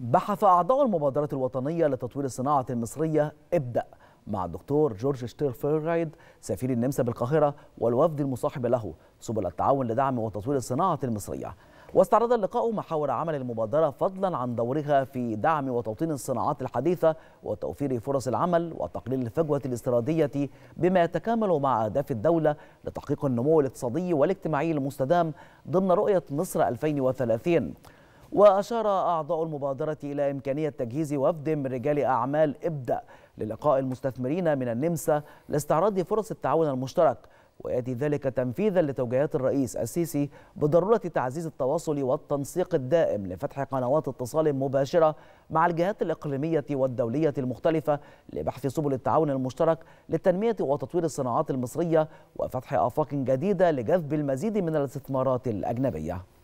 بحث أعضاء المبادرة الوطنية لتطوير الصناعة المصرية ابدأ مع الدكتور جورج شتيرفيرايد سفير النمسا بالقاهرة والوفد المصاحب له سبل التعاون لدعم وتطوير الصناعة المصرية واستعرض اللقاء محاور عمل المبادرة فضلا عن دورها في دعم وتوطين الصناعات الحديثة وتوفير فرص العمل وتقليل الفجوة الاستيرادية بما يتكامل مع أهداف الدولة لتحقيق النمو الاقتصادي والاجتماعي المستدام ضمن رؤية مصر 2030 وأشار أعضاء المبادرة إلى إمكانية تجهيز وفد من رجال أعمال إبدأ للقاء المستثمرين من النمسا لاستعراض فرص التعاون المشترك ويأتي ذلك تنفيذا لتوجيهات الرئيس السيسي بضرورة تعزيز التواصل والتنسيق الدائم لفتح قنوات اتصال مباشرة مع الجهات الإقليمية والدولية المختلفة لبحث سبل التعاون المشترك للتنمية وتطوير الصناعات المصرية وفتح آفاق جديدة لجذب المزيد من الاستثمارات الأجنبية